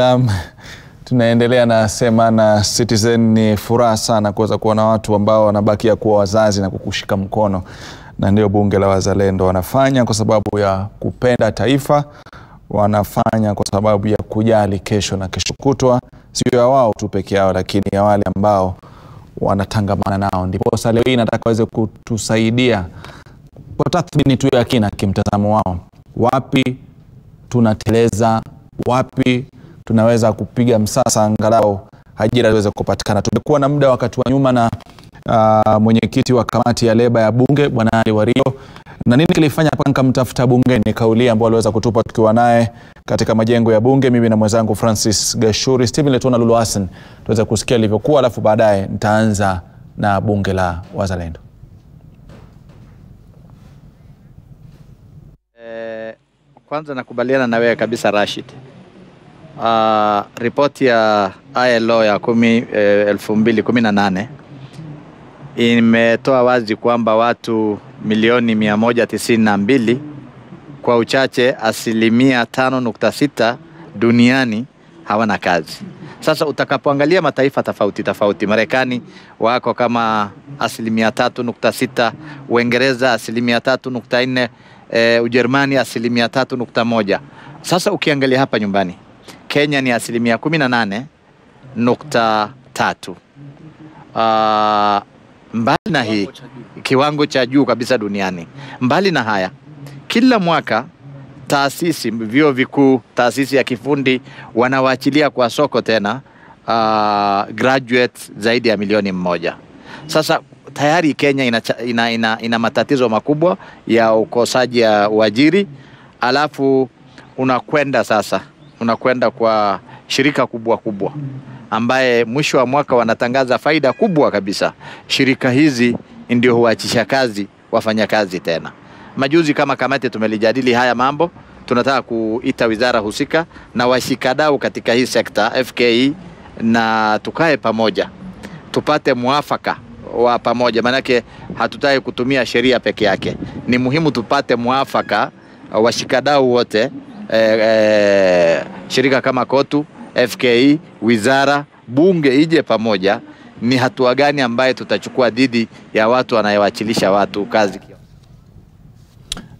Naam, tunaendelea na Sema na Citizen. Ni furaha sana kuweza kuona watu ambao wanabakia kuwa wazazi na kukushika mkono, na ndio bunge la wazalendo wanafanya kwa sababu ya kupenda taifa, wanafanya kwa sababu ya kujali kesho na kesho kutwa, sio ya wao tu peke yao, lakini ya wale ambao wanatangamana nao. Ndiposa leo hii nataka waweze kutusaidia kwa tathmini tu ya kina kimtazamo wao, wapi tunateleza, wapi tunaweza kupiga msasa angalau ajira ziweze kupatikana. Tumekuwa na muda wakati wa nyuma na uh, mwenyekiti wa kamati ya leba ya bunge Bwana Ali Wario, na nini kilifanya mpaka nikamtafuta bungeni? Kauli ambayo aliweza kutupa tukiwa naye katika majengo ya bunge, mimi na mwenzangu Francis Gashuri, Stephen Letona Lulu Hassan, tuweze kusikia ilivyokuwa, alafu baadaye nitaanza na bunge la wazalendo. Eh, kwanza nakubaliana na wewe kabisa Rashid uh, ripoti ya ILO ya kumi, eh, elfu mbili kumi na nane imetoa wazi kwamba watu milioni mia moja tisini na mbili kwa uchache asilimia tano nukta sita duniani hawana kazi. Sasa utakapoangalia mataifa tofauti tofauti, Marekani wako kama asilimia tatu nukta sita Uingereza asilimia tatu nukta nne e, Ujerumani asilimia tatu nukta moja Sasa ukiangalia hapa nyumbani Kenya ni asilimia kumi na nane nukta tatu. Uh, mbali na hii kiwango cha juu kabisa duniani. Mbali na haya, kila mwaka taasisi, vyuo vikuu, taasisi ya kifundi wanawaachilia kwa soko tena uh, graduates zaidi ya milioni mmoja. Sasa tayari Kenya ina, ina, ina, ina matatizo makubwa ya ukosaji wa ajiri, alafu unakwenda sasa unakwenda kwa shirika kubwa kubwa ambaye mwisho wa mwaka wanatangaza faida kubwa kabisa. Shirika hizi ndio huachisha kazi wafanyakazi tena. Majuzi kama kamati tumelijadili haya mambo, tunataka kuita wizara husika na washikadau katika hii sekta FKE, na tukae pamoja tupate mwafaka wa pamoja, maanake hatutaki kutumia sheria peke yake. Ni muhimu tupate mwafaka washikadau wote eh, eh, shirika kama KOTU, FKI, wizara, bunge ije pamoja, ni hatua gani ambayo tutachukua dhidi ya watu wanayewachilisha watu kazi.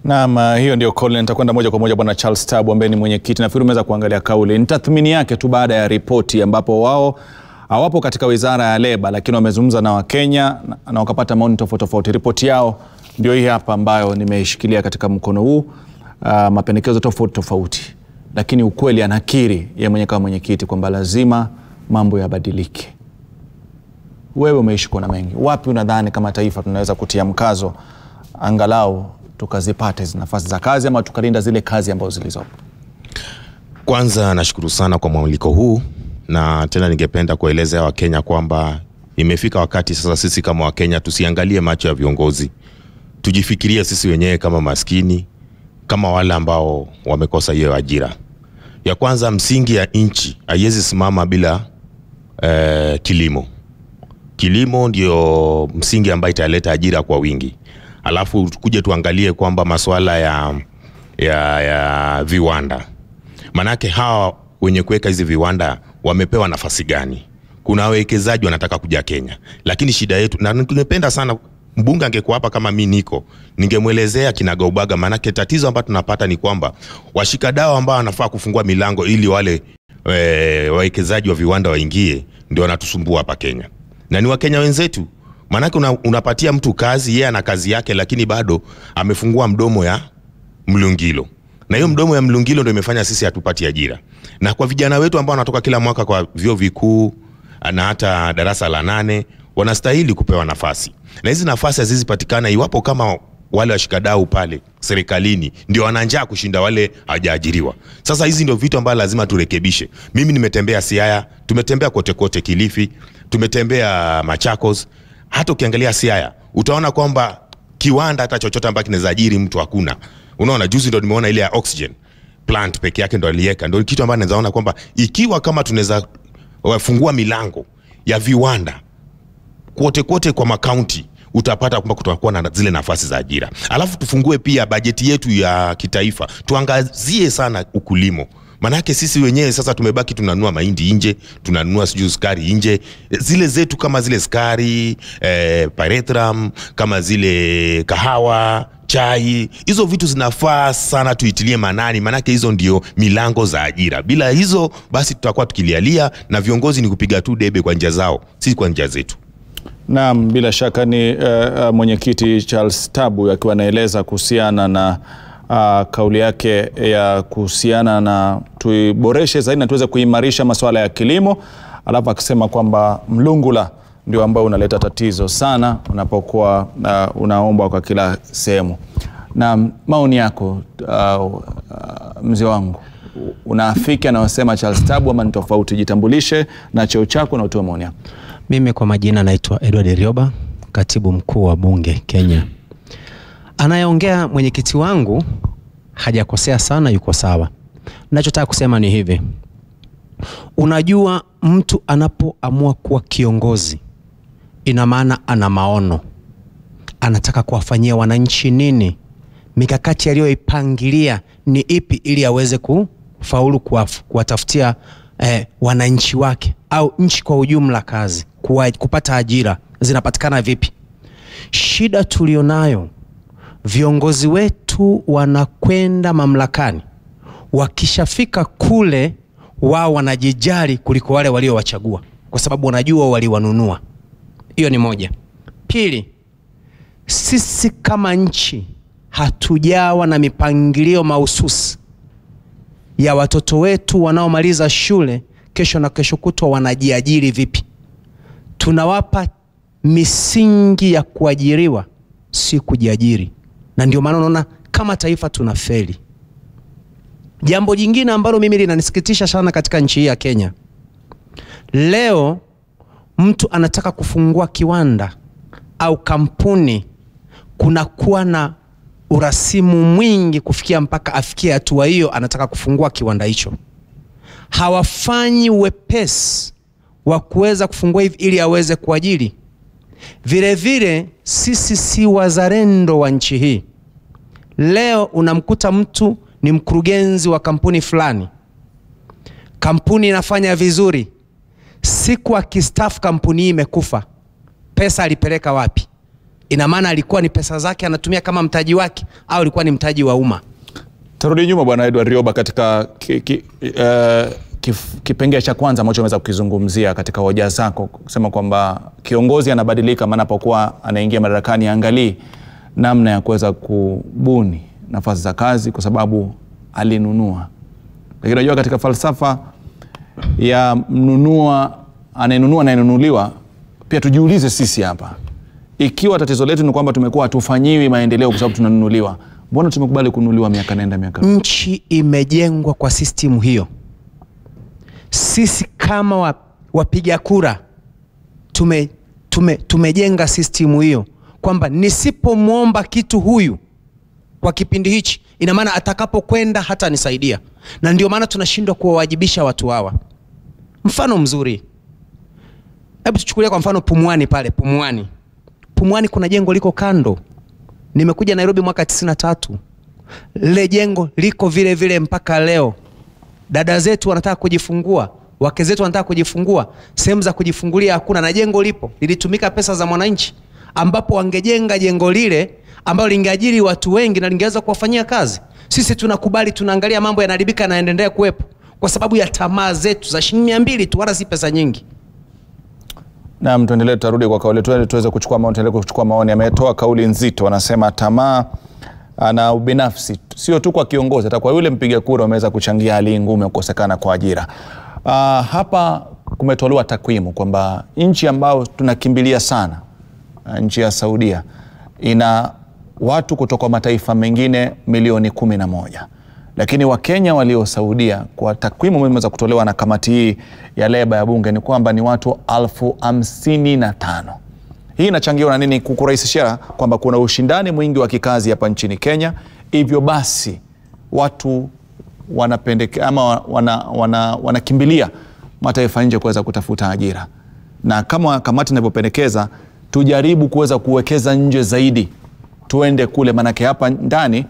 Naam, eh, hiyo ndio Colin. Nitakwenda moja kwa moja bwana Charles Tabu ambaye ni mwenyekiti. Nafikiri umeweza kuangalia kauli, ni tathmini yake tu baada ya ripoti ambapo wao hawapo katika wizara ya leba, lakini wamezungumza na Wakenya na wakapata maoni tofauti tofauti. Ripoti yao ndio hii hapa ambayo nimeishikilia katika mkono huu uh, mapendekezo tofauti tofauti, lakini ukweli anakiri ye mwenyewe kama mwenyekiti kwamba lazima mambo yabadilike. Wewe umeishi kuona mengi, wapi unadhani kama taifa tunaweza kutia mkazo angalau tukazipate hizi nafasi za kazi ama tukalinda zile kazi ambazo zilizopo? Kwanza nashukuru sana kwa mwaliko huu na tena ningependa kuelezea Wakenya kwamba imefika wakati sasa sisi kama Wakenya tusiangalie macho ya viongozi, tujifikirie sisi wenyewe kama maskini, kama wale ambao wamekosa hiyo ajira. Ya kwanza, msingi ya nchi haiwezi simama bila eh, kilimo. Kilimo ndio msingi ambayo italeta ajira kwa wingi, alafu kuja tuangalie kwamba masuala ya, ya, ya viwanda, manake hawa wenye kuweka hizi viwanda wamepewa nafasi gani? Kuna wawekezaji wanataka kuja Kenya, lakini shida yetu na tunapenda sana mbunge angekuwa hapa kama mi niko, ningemwelezea kinagaubaga, maanake tatizo ambalo tunapata ni kwamba washikadau ambao wanafaa kufungua milango ili wale e, wawekezaji wa viwanda waingie ndio wanatusumbua hapa Kenya, na ni Wakenya wenzetu maanake una, unapatia mtu kazi, yeye ana kazi yake, lakini bado amefungua mdomo ya mlungilo na hiyo mdomo ya mlungilo ndio imefanya sisi hatupati ajira, na kwa vijana wetu ambao wanatoka kila mwaka kwa vyuo vikuu na hata darasa la nane wanastahili kupewa nafasi, na hizi nafasi hazizipatikana iwapo kama wale washikadau pale serikalini ndio wananjaa kushinda wale hawajaajiriwa. Sasa hizi ndio vitu ambavyo lazima turekebishe. Mimi nimetembea Siaya, tumetembea kote kote, Kilifi, tumetembea Machakos. Hata ukiangalia Siaya utaona kwamba kiwanda hata chochote ambacho kinaweza ajiri mtu hakuna. Unaona, juzi ndio nimeona ile ya oxygen plant peke yake ndio aliweka, ndio kitu ambacho naweza ona kwamba ikiwa kama tunaweza eh, fungua milango ya viwanda kote kote kwa makaunti utapata kwamba kutakuwa na zile nafasi za ajira. Alafu tufungue pia bajeti yetu ya kitaifa, tuangazie sana ukulimo Manake sisi wenyewe sasa tumebaki tunanua mahindi nje, tunanua sijui sukari nje, zile zetu kama zile sukari eh, paretram kama zile kahawa chai, hizo vitu zinafaa sana tuitilie manani, manake hizo ndio milango za ajira. Bila hizo basi tutakuwa tukilialia, na viongozi ni kupiga tu debe kwa njia zao, sisi kwa njia zetu. Naam, bila shaka ni uh, mwenyekiti Charles Tabu akiwa anaeleza kuhusiana na uh, kauli yake ya kuhusiana na tuiboreshe zaidi na tuweze kuimarisha masuala ya kilimo, alafu akisema kwamba mlungula ndio ambao unaleta tatizo sana unapokuwa uh, eh, unaomba kwa kila sehemu. Na maoni yako uh, uh, mzee wangu, unaafiki anayosema Charles Tabu ama ni tofauti? Jitambulishe na cheo chako na utoe maoni yako. Mimi kwa majina naitwa Edward Rioba, katibu mkuu wa bunge Kenya. Anayeongea mwenyekiti wangu hajakosea sana, yuko sawa. Nachotaka kusema ni hivi, unajua mtu anapoamua kuwa kiongozi, ina maana ana maono, anataka kuwafanyia wananchi nini, mikakati aliyoipangilia ni ipi, ili aweze kufaulu kuwatafutia eh, wananchi wake au nchi kwa ujumla kazi kuwa, kupata ajira zinapatikana vipi? Shida tulionayo, viongozi wetu wanakwenda mamlakani, wakishafika kule wao wanajijali kuliko wale waliowachagua, kwa sababu wanajua waliwanunua. Hiyo ni moja. Pili, sisi kama nchi hatujawa na mipangilio mahususi ya watoto wetu wanaomaliza shule kesho na kesho kutwa wanajiajiri vipi. Tunawapa misingi ya kuajiriwa, si kujiajiri, na ndio maana unaona kama taifa tuna feli. Jambo jingine ambalo mimi linanisikitisha sana katika nchi hii ya Kenya, leo mtu anataka kufungua kiwanda au kampuni, kunakuwa na urasimu mwingi kufikia mpaka afikie hatua hiyo, anataka kufungua kiwanda hicho hawafanyi wepesi wa kuweza kufungua hivi ili aweze kuajiri. Vilevile sisi si wazalendo wa nchi hii. Leo unamkuta mtu ni mkurugenzi wa kampuni fulani, kampuni inafanya vizuri, siku akistafu kampuni hii imekufa. Pesa alipeleka wapi? Ina maana alikuwa ni pesa zake anatumia kama mtaji wake, au alikuwa ni mtaji wa umma? tarudi nyuma bwana edward rioba katika ki, ki, uh, eh, kipengee cha kwanza ambacho umeweza kukizungumzia katika hoja zako kusema kwamba kiongozi anabadilika maana maanapokuwa anaingia madarakani angalii namna ya kuweza kubuni nafasi za kazi kwa sababu alinunua lakini unajua katika falsafa ya mnunua anayenunua anayenunuliwa pia tujiulize sisi hapa ikiwa tatizo letu ni kwamba tumekuwa hatufanyiwi maendeleo kwa sababu tunanunuliwa Mbona tumekubali kunuliwa miaka nenda miaka Nchi imejengwa kwa system hiyo. Sisi kama wapiga kura tume, tume, tumejenga system hiyo kwamba nisipomwomba kitu huyu kwa kipindi hichi, ina maana atakapokwenda hata nisaidia, na ndio maana tunashindwa kuwawajibisha watu hawa. Mfano mzuri, hebu tuchukulia kwa mfano Pumwani pale Pumwani. Pumwani kuna jengo liko kando nimekuja Nairobi mwaka tatu. lile jengo liko vile vile mpaka leo. Dada zetu wanataka kujifungua, wake zetu wanataka kujifungua, sehemu za kujifungulia hakuna, na jengo lipo, lilitumika pesa za mwananchi, ambapo wangejenga jengo lile ambalo lingeajiri watu wengi na lingeweza kuwafanyia kazi. Sisi tunakubali, tunaangalia mambo yanaharibika, yanaendelea kuwepo kwa sababu ya tamaa zetu za shilingi mia mbili tu, wala si pesa nyingi. Naam, tuendelee, tutarudi kwa kauli tuweze kuchukua maoni, tuendelee kuchukua maoni. Ametoa kauli nzito, anasema tamaa ana ubinafsi sio tu kwa kiongozi, hata kwa yule mpiga kura ameweza kuchangia hali ngumu ya kukosekana kwa ajira. Uh, hapa kumetolewa takwimu kwamba nchi ambayo tunakimbilia sana ah, nchi ya Saudia ina watu kutoka mataifa mengine milioni kumi na moja. Lakini Wakenya waliosaudia kwa takwimu muhimu za kutolewa na kamati hii ya leba ya bunge ni kwamba ni watu elfu hamsini na tano. Hii inachangiwa na nini? Kukurahisishia kwamba kuna ushindani mwingi wa kikazi hapa nchini Kenya, hivyo basi watu wanapendekea ama wanakimbilia wana, wana mataifa nje kuweza kutafuta ajira, na kama kamati inavyopendekeza tujaribu kuweza kuwekeza nje zaidi, tuende kule, maanake hapa ndani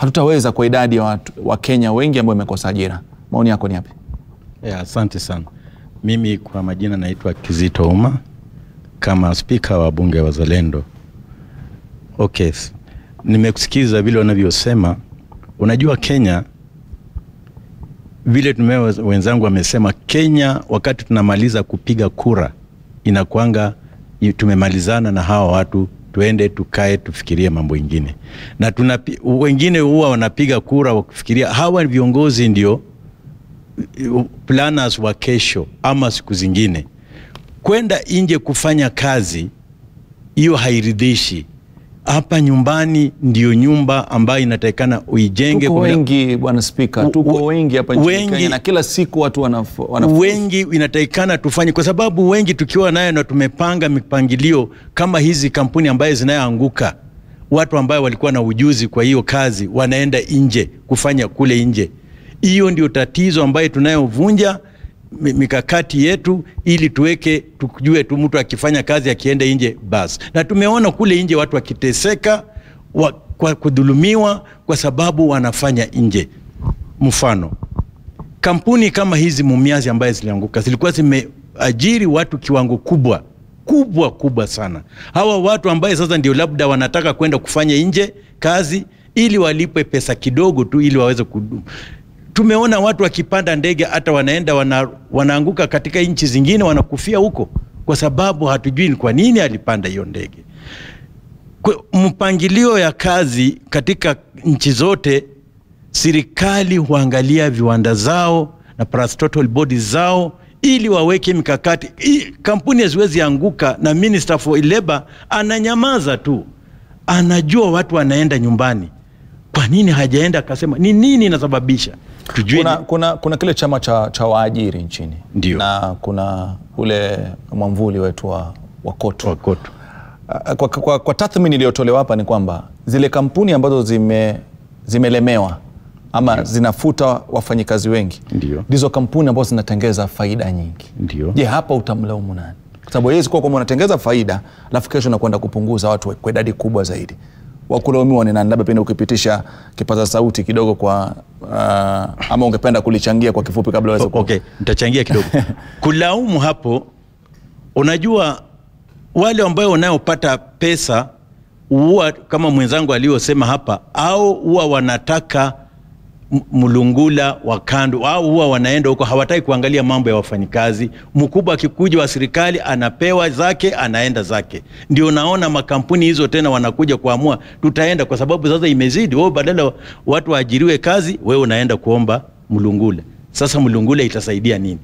hatutaweza kwa idadi ya wa, wakenya wengi ambao wamekosa ajira maoni yako ni yapi yeah, asante sana mimi kwa majina naitwa kizito uma kama spika wa bunge wa zalendo okay nimekusikiza vile wanavyosema unajua kenya vile tume wenzangu wamesema kenya wakati tunamaliza kupiga kura inakwanga tumemalizana na hawa watu tuende tukae tufikirie mambo ingine, na tuna wengine huwa wanapiga kura wakifikiria hawa viongozi ndio planners wa kesho ama siku zingine. Kwenda nje kufanya kazi hiyo hairidhishi hapa nyumbani ndio nyumba ambayo inatakikana uijenge. Tuko wengi bwana spika, tuko wengi hapa nchini Kenya na kila siku watu wanafu, wanafu. Wengi inatakikana tufanye, kwa sababu wengi tukiwa nayo na tumepanga mipangilio kama hizi kampuni ambayo zinayoanguka, watu ambao walikuwa na ujuzi kwa hiyo kazi wanaenda nje kufanya kule nje. Hiyo ndio tatizo ambayo tunayovunja mikakati yetu ili tuweke tujue tu mtu akifanya kazi akienda nje basi. Na tumeona kule nje watu wakiteseka wa, kwa kudhulumiwa kwa sababu wanafanya nje. Mfano, kampuni kama hizi Mumias ambaye zilianguka zilikuwa zimeajiri watu kiwango kubwa kubwa kubwa sana. Hawa watu ambaye sasa ndio labda wanataka kwenda kufanya nje kazi ili walipwe pesa kidogo tu ili waweze kudumu. Tumeona watu wakipanda ndege hata wanaenda wana, wanaanguka katika nchi zingine wanakufia huko, kwa sababu hatujui ni kwa nini alipanda hiyo ndege. Mpangilio ya kazi katika nchi zote, serikali huangalia viwanda zao na parastatal body zao ili waweke mikakati. Kampuni haziwezi anguka, na Minister for Labor ananyamaza tu, anajua watu wanaenda nyumbani. Kwa nini hajaenda akasema ni nini inasababisha? Tujue kuna, ni... kuna, kuna kile chama cha, cha waajiri nchini Ndiyo. na kuna ule mwamvuli wetu wa, wa koto, wa koto. Kwa, kwa, kwa tathmini iliyotolewa hapa ni kwamba zile kampuni ambazo zime zimelemewa ama Ndiyo. zinafuta wafanyikazi wengi ndizo kampuni ambazo zinatengeza faida nyingi. Je, hapa utamlaumu nani? Kwa sababu hawezi kuwa kwamba unatengeza faida alafu kesho nakwenda kupunguza watu kwa idadi kubwa zaidi wa kulaumiwa ni nani? Labda pengine ukipitisha kipaza sauti kidogo kwa uh, ama ungependa kulichangia kwa kifupi kabla waweze kwa... Okay, nitachangia kidogo kulaumu hapo, unajua wale ambao wanayopata pesa huwa kama mwenzangu aliyosema hapa, au huwa wanataka Mlungula, wa kando au huwa wanaenda huko, hawataki kuangalia mambo ya wafanyikazi. Mkubwa akikuja wa serikali anapewa zake, anaenda zake. Ndio naona makampuni hizo tena wanakuja kuamua tutaenda, kwa sababu sasa imezidi. Wewe badala watu waajiriwe kazi, wewe unaenda kuomba Mlungula. Sasa Mlungula itasaidia nini?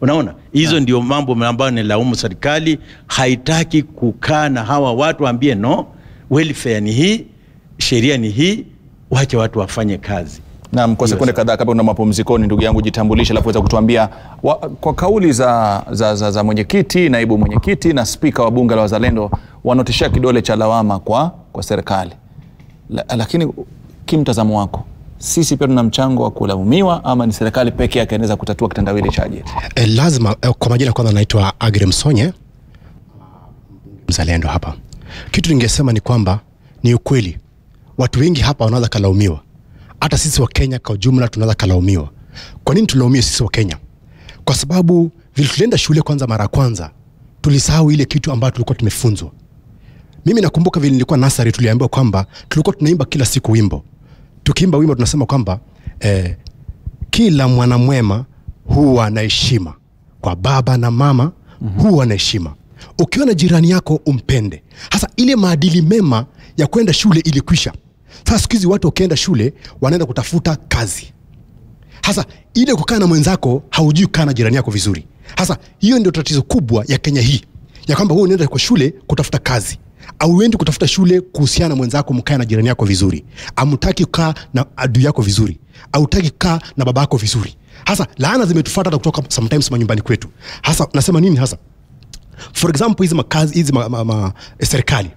Unaona, hizo ndio mambo ambayo laumu serikali. Haitaki kukaa na hawa watu, ambie no, welfare ni hii, sheria ni hii, wache watu wafanye kazi. Naam, kwa sekunde kadhaa kabla una mapumzikoni, ndugu yangu, jitambulisha alafu weza kutuambia wa, kwa kauli za, za, za, za mwenyekiti, naibu mwenyekiti na spika wa bunge la wazalendo wanaotishia kidole cha lawama kwa, kwa serikali la, lakini kimtazamo wako sisi pia tuna mchango wa kulaumiwa ama ni serikali peke yake inaweza kutatua kitendawili cha ajira? E, lazima e, kwa majina kwanza naitwa Agri Msonye mzalendo hapa. Kitu ningesema ni kwamba ni ukweli watu wengi hapa wanaweza kalaumiwa hata sisi wa Kenya kwa ujumla tunaweza kalaumiwa. Kwa nini tulaumiwe sisi wa Kenya? Kwa sababu vile tulienda shule kwanza, mara ya kwanza tulisahau ile kitu ambayo tulikuwa tumefunzwa. Mimi nakumbuka vile nilikuwa nasari, tuliambiwa kwamba tulikuwa tunaimba kila siku wimbo. Tukiimba wimbo tunasema kwamba eh, kila mwanamwema huwa na heshima kwa baba na mama, huwa na heshima ukiona jirani yako umpende. Hasa ile maadili mema ya kwenda shule ilikwisha. Sasa siku hizi watu wakienda shule wanaenda kutafuta kazi. Hasa ile kukaa na mwenzako, haujui kukaa na jirani yako vizuri. Hasa hiyo ndio tatizo kubwa ya Kenya hii, ya kwamba wewe unaenda kwa shule kutafuta kazi au uendi kutafuta shule kuhusiana na mwenzako, mkae na jirani yako vizuri. Amtaki kukaa na adui yako vizuri, autaki kukaa na baba yako vizuri. Hasa laana zimetufuata kutoka sometimes manyumbani kwetu. Hasa nasema nini hasa, for example hizi makazi hizi ma, ma, ma, serikali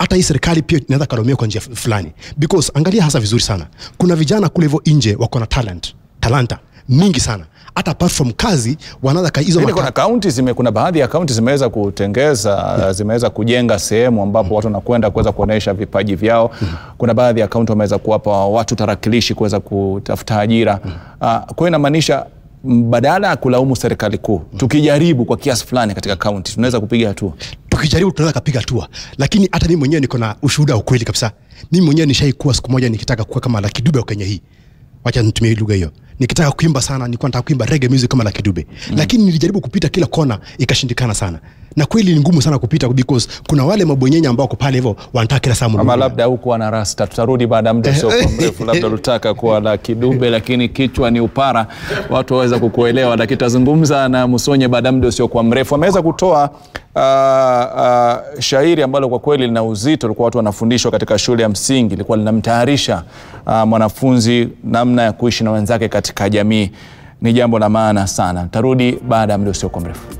hata hii serikali pia inaweza karomiwa kwa njia fulani because angalia hasa vizuri sana kuna vijana kule hivyo nje wako na talent talanta mingi sana hata apart from kazi wanaweza ka hizo kuna kaunti zime kuna baadhi ya kaunti zimeweza kutengeza yeah. Hmm. zimeweza kujenga sehemu ambapo mm. watu wanakwenda kuweza kuonesha vipaji vyao mm. kuna baadhi ya kaunti wameweza kuwapa watu tarakilishi kuweza kutafuta ajira mm. uh, kwa hiyo inamaanisha badala ya kulaumu serikali kuu hmm. tukijaribu kwa kiasi fulani katika kaunti tunaweza kupiga hatua ukijaribu tunaweza kapiga hatua, lakini hata mimi mwenyewe niko na ushuhuda wa ukweli kabisa. Mimi mwenyewe nishaikuwa siku moja nikitaka kuwa kama Lucky Dube wa Kenya hii, wacha nitumie lugha hiyo. Nikitaka kuimba sana, nilikuwa nataka kuimba reggae music kama Lucky Dube mm. lakini nilijaribu kupita kila kona ikashindikana sana, na kweli ni ngumu sana kupita because kuna wale mabwenyenye ambao wako pale hivyo wanataka kila saa ama labda huko na rasta. Tutarudi baada ya muda usiokuwa mrefu, labda ulitaka kuwa Lucky Dube lakini kichwa ni upara, watu waweza kukuelewa. Lakini tazungumza na Musonye baada ya muda usiokuwa mrefu. Ameweza kutoa Uh, uh, shairi ambalo kwa kweli lina uzito, likuwa watu wanafundishwa katika shule ya msingi, lilikuwa linamtayarisha uh, mwanafunzi namna ya kuishi na wenzake katika jamii. Ni jambo la maana sana. Tarudi baada ya muda usiokuwa mrefu.